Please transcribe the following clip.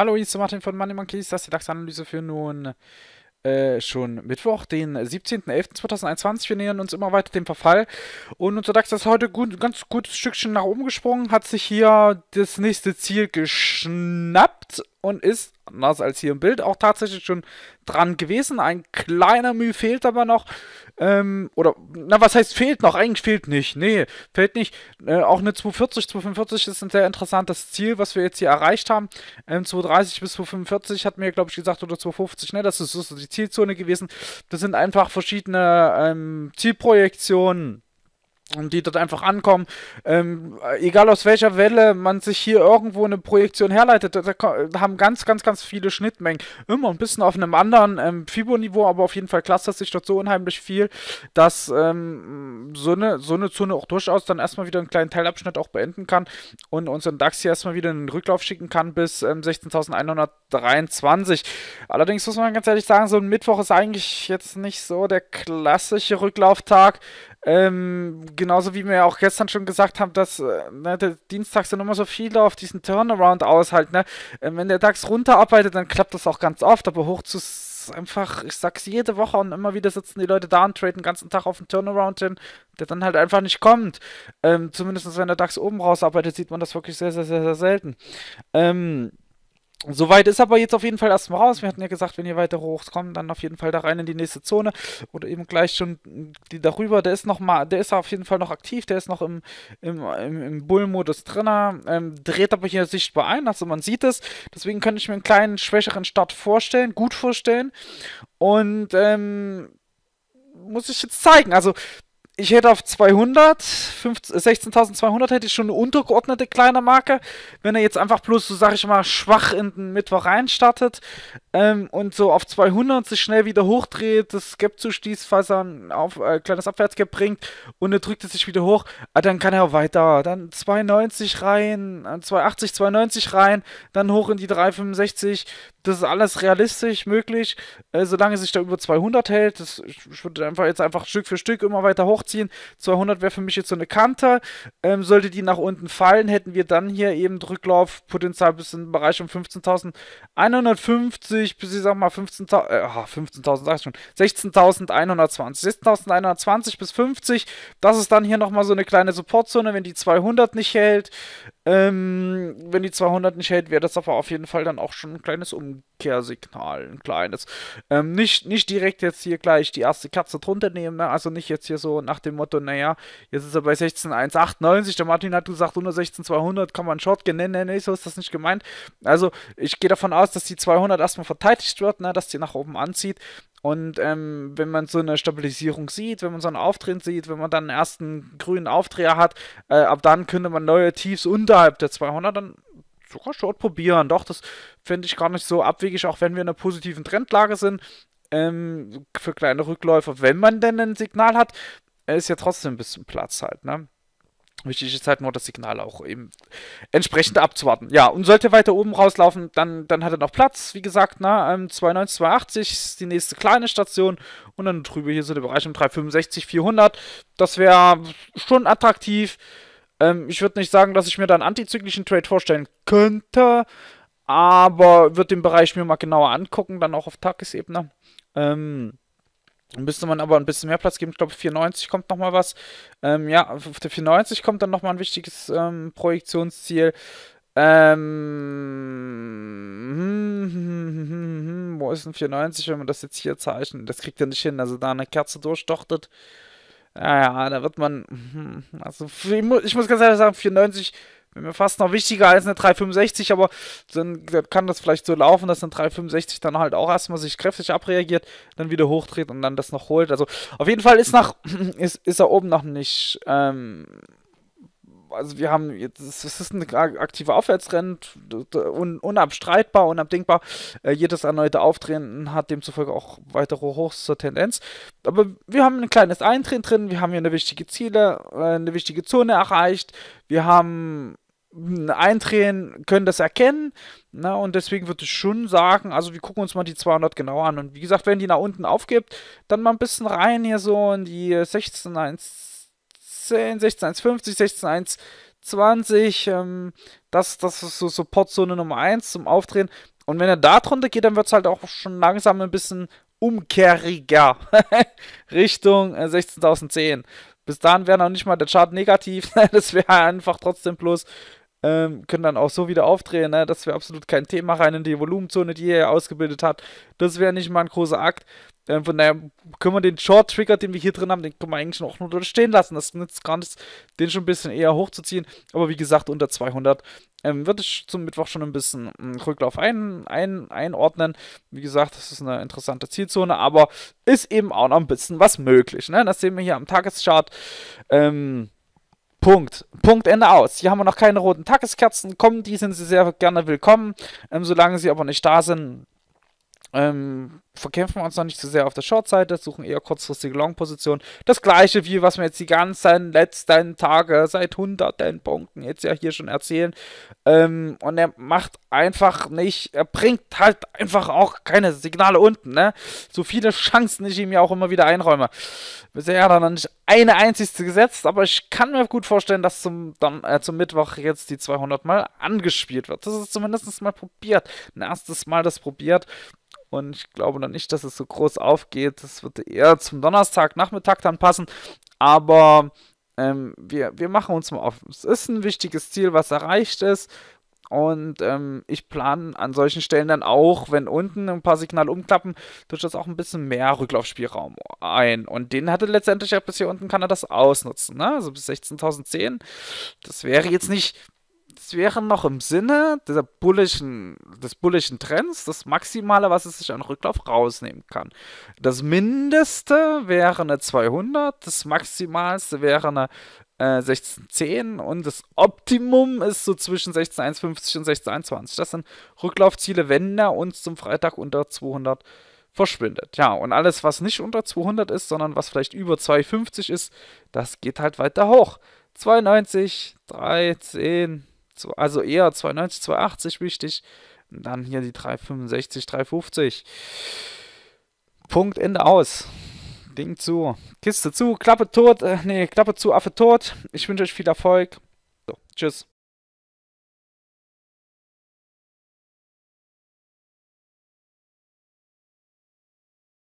Hallo, hier ist Martin von Money Monkeys. Das ist die DAX-Analyse für nun äh, schon Mittwoch, den 17.11.2021. Wir nähern uns immer weiter dem Verfall. Und unser DAX ist heute gut, ganz gutes Stückchen nach oben gesprungen, hat sich hier das nächste Ziel geschnappt und ist, anders als hier im Bild, auch tatsächlich schon dran gewesen. Ein kleiner Mühe fehlt aber noch. Ähm, oder, na, was heißt fehlt noch? Eigentlich fehlt nicht. Nee, fehlt nicht. Äh, auch eine 240, 245 ist ein sehr interessantes Ziel, was wir jetzt hier erreicht haben. Ähm, 230 bis 245 hat mir, glaube ich, gesagt, oder 250, ne, das ist, so die Zielzone gewesen. Das sind einfach verschiedene ähm, Zielprojektionen und die dort einfach ankommen. Ähm, egal aus welcher Welle man sich hier irgendwo eine Projektion herleitet, da, haben ganz, ganz, ganz viele Schnittmengen. Immer ein bisschen auf einem anderen ähm, Fibo-Niveau, aber auf jeden Fall clustert sich dort so unheimlich viel, dass ähm, so, eine, so eine Zone auch durchaus dann erstmal wieder einen kleinen Teilabschnitt auch beenden kann und unseren DAX hier erstmal wieder einen Rücklauf schicken kann bis ähm, 16.123. Allerdings muss man ganz ehrlich sagen, so ein Mittwoch ist eigentlich jetzt nicht so der klassische Rücklauftag. Ähm, genauso wie wir ja auch gestern schon gesagt haben, dass äh, ne, der Dienstag sind immer so viele auf diesen Turnaround aus halt. Ne? Ähm, wenn der DAX runterarbeitet, dann klappt das auch ganz oft, aber hoch zu einfach, ich sag's jede Woche und immer wieder sitzen die Leute da und traden den ganzen Tag auf den Turnaround hin, der dann halt einfach nicht kommt. Ähm, Zumindest wenn der DAX oben rausarbeitet, sieht man das wirklich sehr, sehr, sehr, sehr selten. Ähm, Soweit ist aber jetzt auf jeden Fall erstmal raus. Wir hatten ja gesagt, wenn ihr weiter hochkommt, dann auf jeden Fall da rein in die nächste Zone oder eben gleich schon die darüber. Der ist noch mal, der ist auf jeden Fall noch aktiv, der ist noch im, im, im, im Bull-Modus drin. ähm, dreht aber hier sichtbar ein, also man sieht es. Deswegen könnte ich mir einen kleinen, schwächeren Start vorstellen, gut vorstellen. Und ähm, muss ich jetzt zeigen. Also ich hätte auf 200, 16.200 äh, hätte ich schon eine untergeordnete kleine Marke. Wenn er jetzt einfach bloß, so sag ich mal, schwach in den Mittwoch reinstartet ähm, und so auf 200 sich schnell wieder hochdreht, das Gap zustießt, falls er ein auf, äh, kleines Abwärtsgap bringt und er drückt es sich wieder hoch, ah, dann kann er auch weiter. Dann 290 rein, 280, äh, 290 rein, dann hoch in die 365, das ist alles realistisch möglich, äh, solange sich da über 200 hält. Das, ich, ich würde einfach jetzt einfach Stück für Stück immer weiter hochziehen. 200 wäre für mich jetzt so eine Kante. Ähm, sollte die nach unten fallen, hätten wir dann hier eben Rücklaufpotenzial bis in den Bereich um 15.150 bis ich sag mal 15.000, äh, 15.000 ah, sag ich schon, 16.120. 16.120 bis 50. Das ist dann hier nochmal so eine kleine Supportzone, wenn die 200 nicht hält. Ähm, wenn die 200 nicht hält, wäre das aber auf jeden Fall dann auch schon ein kleines Umkehrsignal, ein kleines. Ähm, nicht, nicht direkt jetzt hier gleich die erste Katze drunter nehmen, ne? also nicht jetzt hier so nach dem Motto, naja, jetzt ist er bei 16,198, der Martin hat gesagt, 116, 200 kann man Short gehen, nee, nee, nee, so ist das nicht gemeint. Also ich gehe davon aus, dass die 200 erstmal verteidigt wird, ne? dass die nach oben anzieht und ähm, wenn man so eine Stabilisierung sieht, wenn man so einen Auftritt sieht, wenn man dann einen ersten grünen Aufdreher hat, äh, ab dann könnte man neue Tiefs unterhalb der 200 dann sogar short probieren. Doch, das finde ich gar nicht so abwegig, auch wenn wir in einer positiven Trendlage sind. Ähm, für kleine Rückläufer, wenn man denn ein Signal hat, äh, ist ja trotzdem ein bisschen Platz halt, ne? Wichtig ist halt nur, das Signal auch eben entsprechend abzuwarten. Ja, und sollte weiter oben rauslaufen, dann, dann hat er noch Platz. Wie gesagt, na, ähm, 92, 280 ist die nächste kleine Station. Und dann drüber hier so der Bereich um 365, 400. Das wäre schon attraktiv. Ähm, ich würde nicht sagen, dass ich mir da einen antizyklischen Trade vorstellen könnte. Aber würde den Bereich mir mal genauer angucken, dann auch auf Tagesebene. Ähm, Müsste man aber ein bisschen mehr Platz geben. Ich glaube, 94 kommt nochmal was. Ähm, ja, auf der 94 kommt dann nochmal ein wichtiges ähm, Projektionsziel. Ähm, hm, wo ist denn 94, wenn man das jetzt hier zeichnet? Das kriegt er nicht hin. Also da eine Kerze durchdochtet. Ja, ah ja, da wird man. Hm, also ich muss ganz ehrlich sagen, 94 Wäre mir fast noch wichtiger als eine 365, aber dann kann das vielleicht so laufen, dass eine 365 dann halt auch erstmal sich kräftig abreagiert, dann wieder hochdreht und dann das noch holt. Also auf jeden Fall ist nach ist, ist er oben noch nicht. Ähm, also wir haben jetzt, es ist ein aktiver Aufwärtstrend, un, unabstreitbar, unabdingbar. Äh, jedes erneute Auftreten hat demzufolge auch weitere Hochs zur Tendenz. Aber wir haben ein kleines Eintreten drin, wir haben hier eine wichtige Ziele, äh, eine wichtige Zone erreicht, wir haben eindrehen, können das erkennen. Na, und deswegen würde ich schon sagen, also wir gucken uns mal die 200 genau an. Und wie gesagt, wenn die nach unten aufgibt, dann mal ein bisschen rein hier so in die 16.110, 16.150, 16.120. Ähm, das, das ist so Supportzone Nummer 1 zum Aufdrehen. Und wenn er da drunter geht, dann wird es halt auch schon langsam ein bisschen umkehriger Richtung 16.010. Äh, Bis dahin wäre noch nicht mal der Chart negativ. das wäre einfach trotzdem bloß ähm, können dann auch so wieder aufdrehen, ne? dass wir absolut kein Thema rein in die Volumenzone, die er ausgebildet hat. Das wäre nicht mal ein großer Akt. Ähm, von daher können wir den Short Trigger, den wir hier drin haben, den können wir eigentlich auch nur stehen lassen. Das nützt gar nichts, den schon ein bisschen eher hochzuziehen. Aber wie gesagt, unter 200 ähm, würde ich zum Mittwoch schon ein bisschen einen hm, Rücklauf ein, ein, einordnen. Wie gesagt, das ist eine interessante Zielzone, aber ist eben auch noch ein bisschen was möglich. Ne? Das sehen wir hier am Tageschart. Ähm, Punkt. Punkt, Ende aus. Hier haben wir noch keine roten Tageskerzen. Kommen, die sind sie sehr gerne willkommen. Ähm, solange sie aber nicht da sind, ähm, verkämpfen wir uns noch nicht zu sehr auf der Short-Seite, suchen eher kurzfristige Long-Positionen. Das gleiche wie was wir jetzt die ganzen letzten Tage seit hunderten Punkten jetzt ja hier schon erzählen. Ähm, und er macht einfach nicht, er bringt halt einfach auch keine Signale unten, ne? So viele Chancen ich ihm ja auch immer wieder einräume. Bisher hat er noch nicht eine einzigste gesetzt, aber ich kann mir gut vorstellen, dass zum, dann, äh, zum Mittwoch jetzt die 200 mal angespielt wird. Das ist zumindest mal probiert. Ein erstes Mal das probiert. Und ich glaube noch nicht, dass es so groß aufgeht. Das wird eher zum Donnerstagnachmittag dann passen. Aber ähm, wir, wir machen uns mal auf. Es ist ein wichtiges Ziel, was erreicht ist. Und ähm, ich plane an solchen Stellen dann auch, wenn unten ein paar Signale umklappen, durchaus auch ein bisschen mehr Rücklaufspielraum ein. Und den hatte letztendlich auch bis hier unten, kann er das ausnutzen. Ne? Also bis 16.010. Das wäre jetzt nicht es wäre noch im Sinne dieser bullischen, des bullischen Trends das Maximale, was es sich an Rücklauf rausnehmen kann. Das Mindeste wäre eine 200, das Maximalste wäre eine äh, 1610 und das Optimum ist so zwischen 16,150 und 16,21. Das sind Rücklaufziele, wenn er uns zum Freitag unter 200 verschwindet. Ja, und alles, was nicht unter 200 ist, sondern was vielleicht über 250 ist, das geht halt weiter hoch. 92, 3, 10, also eher 290, 280 wichtig. Und dann hier die 365, 350. Punkt, Ende aus. Ding zu. Kiste zu, Klappe tot. Äh, nee, Klappe zu, Affe tot. Ich wünsche euch viel Erfolg. So, tschüss.